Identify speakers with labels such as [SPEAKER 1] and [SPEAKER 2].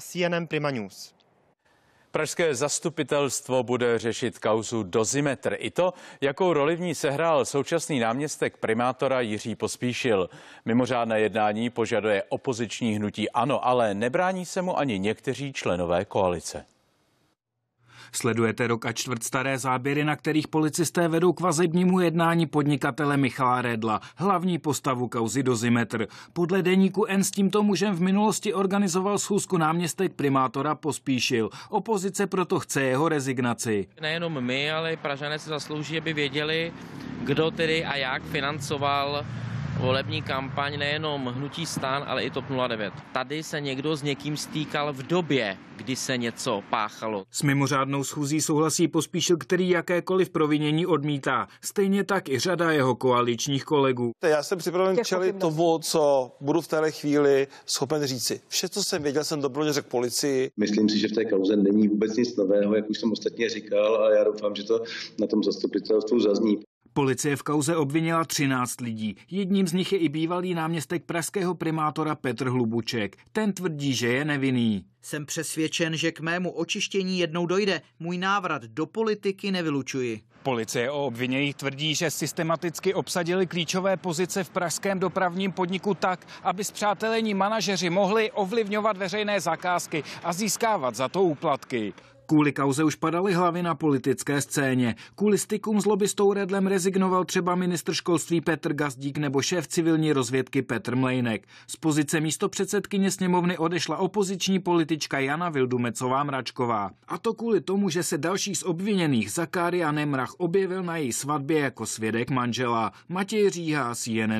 [SPEAKER 1] CNN Prima News.
[SPEAKER 2] Pražské zastupitelstvo bude řešit kauzu dozimetr. I to, jakou roli v ní sehrál současný náměstek primátora Jiří Pospíšil. Mimořádné jednání požaduje opoziční hnutí ANO, ale nebrání se mu ani někteří členové koalice.
[SPEAKER 3] Sledujete rok a čtvrt staré záběry, na kterých policisté vedou k vazebnímu jednání podnikatele Michala Redla, hlavní postavu kauzy Dozimetr. Podle deníku N s tímto mužem v minulosti organizoval schůzku náměstek primátora Pospíšil. Opozice proto chce jeho rezignaci.
[SPEAKER 1] Nejenom my, ale i Pražané si zaslouží, aby věděli, kdo tedy a jak financoval volební kampaň nejenom hnutí stán, ale i TOP 09. Tady se někdo s někým stýkal v době, kdy se něco páchalo.
[SPEAKER 3] S mimořádnou schůzí souhlasí Pospíšil, který jakékoliv provinění odmítá. Stejně tak i řada jeho koaličních kolegů. Já jsem připraven jako čelit tomu, co budu v téhle chvíli schopen říci. Vše, co jsem věděl, jsem dobrovolně řekl
[SPEAKER 2] policii. Myslím si, že v té kauze není vůbec nic nového, jak už jsem ostatně říkal a já doufám, že to na tom zastupitelstvu zazní.
[SPEAKER 3] Policie v kauze obvinila 13 lidí. Jedním z nich je i bývalý náměstek pražského primátora Petr Hlubuček. Ten tvrdí, že je nevinný. Jsem přesvědčen, že k mému očištění jednou dojde. Můj návrat do politiky nevylučuji. Policie o obvinění tvrdí, že systematicky obsadili klíčové pozice v pražském dopravním podniku tak, aby zpřátelení manažeři mohli ovlivňovat veřejné zakázky a získávat za to úplatky. Kvůli kauze už padaly hlavy na politické scéně. Kvůli stykům s lobbystou Redlem rezignoval třeba ministr školství Petr Gazdík nebo šéf civilní rozvědky Petr Mlejnek. Z pozice místo předsedkyně sněmovny odešla opoziční politička Jana Vildumecová Mračková. A to kvůli tomu, že se další z obviněných Zakária Nemrach objevil na její svatbě jako svědek manžela. Matěj Říha, CNN.